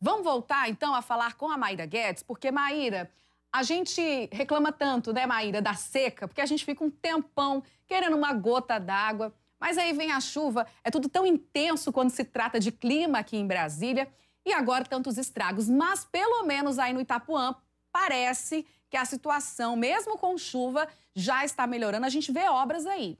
Vamos voltar então a falar com a Maíra Guedes, porque Maíra, a gente reclama tanto, né, Maíra, da seca, porque a gente fica um tempão querendo uma gota d'água, mas aí vem a chuva, é tudo tão intenso quando se trata de clima aqui em Brasília, e agora tantos estragos, mas pelo menos aí no Itapuã parece que a situação, mesmo com chuva, já está melhorando. A gente vê obras aí.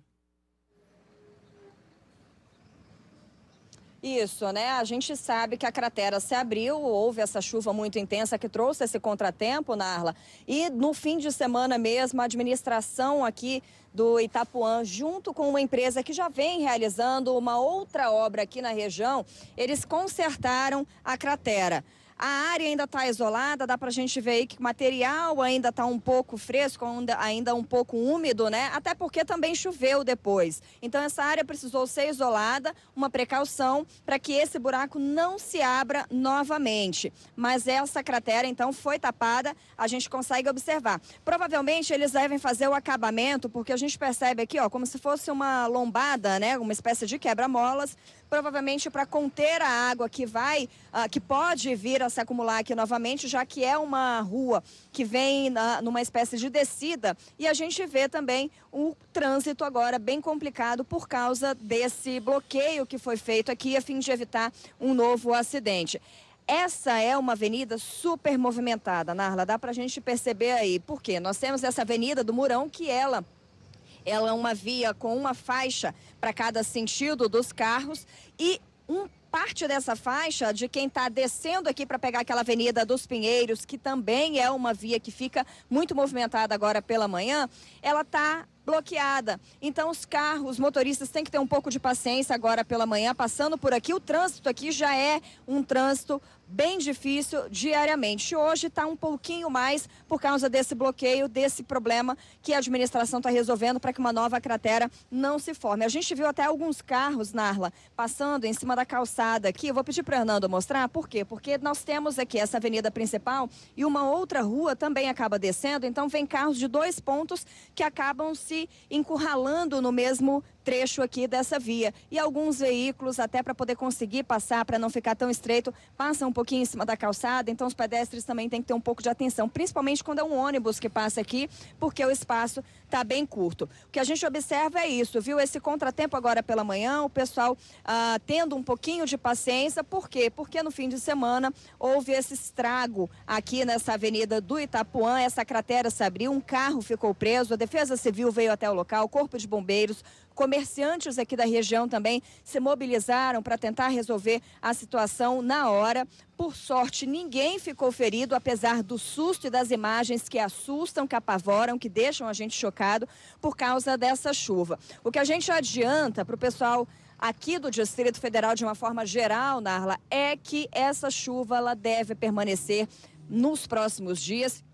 Isso, né? A gente sabe que a cratera se abriu, houve essa chuva muito intensa que trouxe esse contratempo, Narla. E no fim de semana mesmo, a administração aqui do Itapuã, junto com uma empresa que já vem realizando uma outra obra aqui na região, eles consertaram a cratera. A área ainda está isolada, dá para a gente ver aí que o material ainda está um pouco fresco, ainda um pouco úmido, né? Até porque também choveu depois. Então essa área precisou ser isolada, uma precaução para que esse buraco não se abra novamente. Mas essa cratera então foi tapada, a gente consegue observar. Provavelmente eles devem fazer o acabamento, porque a gente percebe aqui, ó, como se fosse uma lombada, né? Uma espécie de quebra-molas, provavelmente para conter a água que vai, uh, que pode vir a se acumular aqui novamente, já que é uma rua que vem na, numa espécie de descida e a gente vê também o trânsito agora bem complicado por causa desse bloqueio que foi feito aqui a fim de evitar um novo acidente. Essa é uma avenida super movimentada, Narla, dá para a gente perceber aí. Por quê? Nós temos essa avenida do Murão que ela ela é uma via com uma faixa para cada sentido dos carros e um parte dessa faixa de quem está descendo aqui para pegar aquela Avenida dos Pinheiros, que também é uma via que fica muito movimentada agora pela manhã, ela está bloqueada. Então os carros, os motoristas têm que ter um pouco de paciência agora pela manhã, passando por aqui. O trânsito aqui já é um trânsito bem difícil diariamente. Hoje está um pouquinho mais por causa desse bloqueio, desse problema que a administração está resolvendo para que uma nova cratera não se forme. A gente viu até alguns carros, Narla, passando em cima da calçada aqui. Eu vou pedir para o Hernando mostrar por quê? Porque nós temos aqui essa avenida principal e uma outra rua também acaba descendo, então vem carros de dois pontos que acabam se encurralando no mesmo trecho aqui dessa via. E alguns veículos, até para poder conseguir passar, para não ficar tão estreito, passam um pouquinho em cima da calçada, então os pedestres também têm que ter um pouco de atenção, principalmente quando é um ônibus que passa aqui, porque o espaço está bem curto. O que a gente observa é isso, viu? Esse contratempo agora pela manhã, o pessoal ah, tendo um pouquinho de paciência, por quê? Porque no fim de semana houve esse estrago aqui nessa avenida do Itapuã, essa cratera se abriu, um carro ficou preso, a Defesa Civil veio até o local, Corpo de Bombeiros, comerciante comerciantes aqui da região também se mobilizaram para tentar resolver a situação na hora. Por sorte, ninguém ficou ferido, apesar do susto e das imagens que assustam, que apavoram, que deixam a gente chocado por causa dessa chuva. O que a gente adianta para o pessoal aqui do Distrito Federal de uma forma geral, Narla, é que essa chuva ela deve permanecer nos próximos dias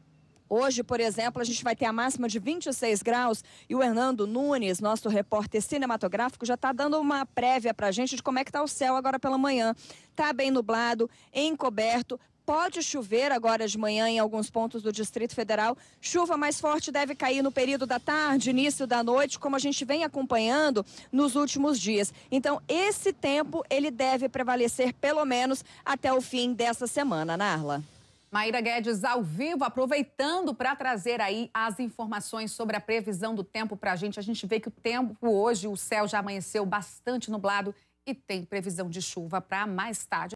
Hoje, por exemplo, a gente vai ter a máxima de 26 graus e o Hernando Nunes, nosso repórter cinematográfico, já está dando uma prévia para a gente de como é que está o céu agora pela manhã. Está bem nublado, encoberto, pode chover agora de manhã em alguns pontos do Distrito Federal. Chuva mais forte deve cair no período da tarde, início da noite, como a gente vem acompanhando nos últimos dias. Então, esse tempo ele deve prevalecer pelo menos até o fim dessa semana, Narla. Maíra Guedes ao vivo, aproveitando para trazer aí as informações sobre a previsão do tempo para a gente. A gente vê que o tempo hoje, o céu já amanheceu bastante nublado e tem previsão de chuva para mais tarde.